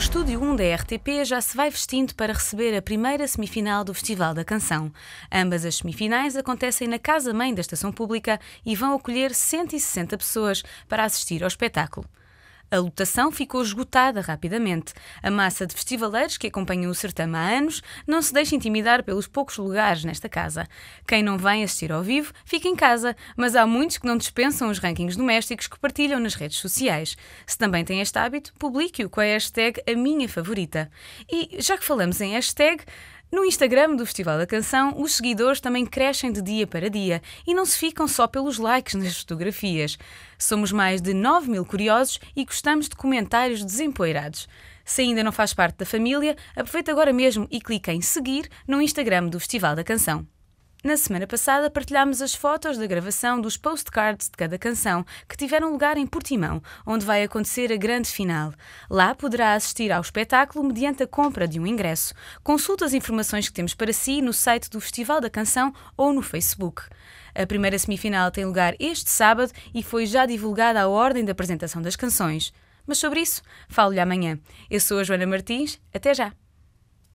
Estúdio 1 da RTP já se vai vestindo para receber a primeira semifinal do Festival da Canção. Ambas as semifinais acontecem na Casa Mãe da Estação Pública e vão acolher 160 pessoas para assistir ao espetáculo. A lotação ficou esgotada rapidamente. A massa de festivaleiros que acompanham o certame há anos não se deixa intimidar pelos poucos lugares nesta casa. Quem não vem assistir ao vivo fica em casa, mas há muitos que não dispensam os rankings domésticos que partilham nas redes sociais. Se também tem este hábito, publique-o com a hashtag A Minha Favorita. E já que falamos em hashtag, no Instagram do Festival da Canção, os seguidores também crescem de dia para dia e não se ficam só pelos likes nas fotografias. Somos mais de 9 mil curiosos e gostamos de comentários desempoeirados. Se ainda não faz parte da família, aproveita agora mesmo e clica em seguir no Instagram do Festival da Canção. Na semana passada partilhámos as fotos da gravação dos postcards de cada canção que tiveram lugar em Portimão, onde vai acontecer a grande final. Lá poderá assistir ao espetáculo mediante a compra de um ingresso. Consulte as informações que temos para si no site do Festival da Canção ou no Facebook. A primeira semifinal tem lugar este sábado e foi já divulgada a ordem da apresentação das canções. Mas sobre isso, falo-lhe amanhã. Eu sou a Joana Martins, até já!